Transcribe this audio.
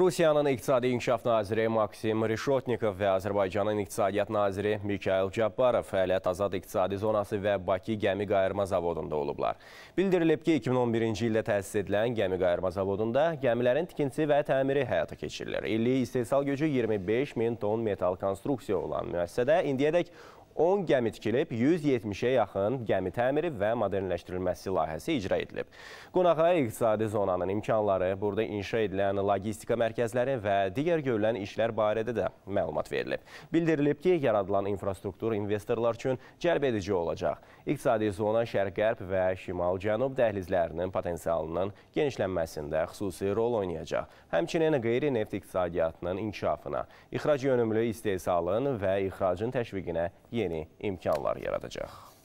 Rusiyanın İqtisadi İnkişaf Naziri Maksim Rişotnikov və Azərbaycanın İqtisadiyyat Naziri Mikail Cabbarov Fəaliyyət Azad İqtisadi Zonası və Bakı Gəmi Qayırma Zavodunda olublar. Bildirilib ki, 2011-ci ildə təsis edilən Gəmi Qayırma Zavodunda gəmilərin tikintisi və təmiri həyata keçirilir. İllik istehsal gücü 25 min ton metal konstruksiya olan müəssisədə indiyədək 10 gəmi tikilib, 170-ə yaxın gəmi təmiri və modernləşdirilməsi layihəsi icra edilib. Qonağa iqtisadi zonanın imkanları, burada inşa edilən logistika mərkəzləri və digər görülən işlər barədə də məlumat verilib. Bildirilib ki, yaradılan infrastruktur investorlar üçün cəlb edici olacaq. İqtisadi zona şərq-qərb və şimal-cənub dəhlizlərinin potensialının genişlənməsində xüsusi rol oynayacaq. Həmçinin qeyri-neft iqtisadiyyatının inkişafına, ixrac yönümlü istehsalın və ixracın təşviqinə yeni yeni imkanlar yaradacaq.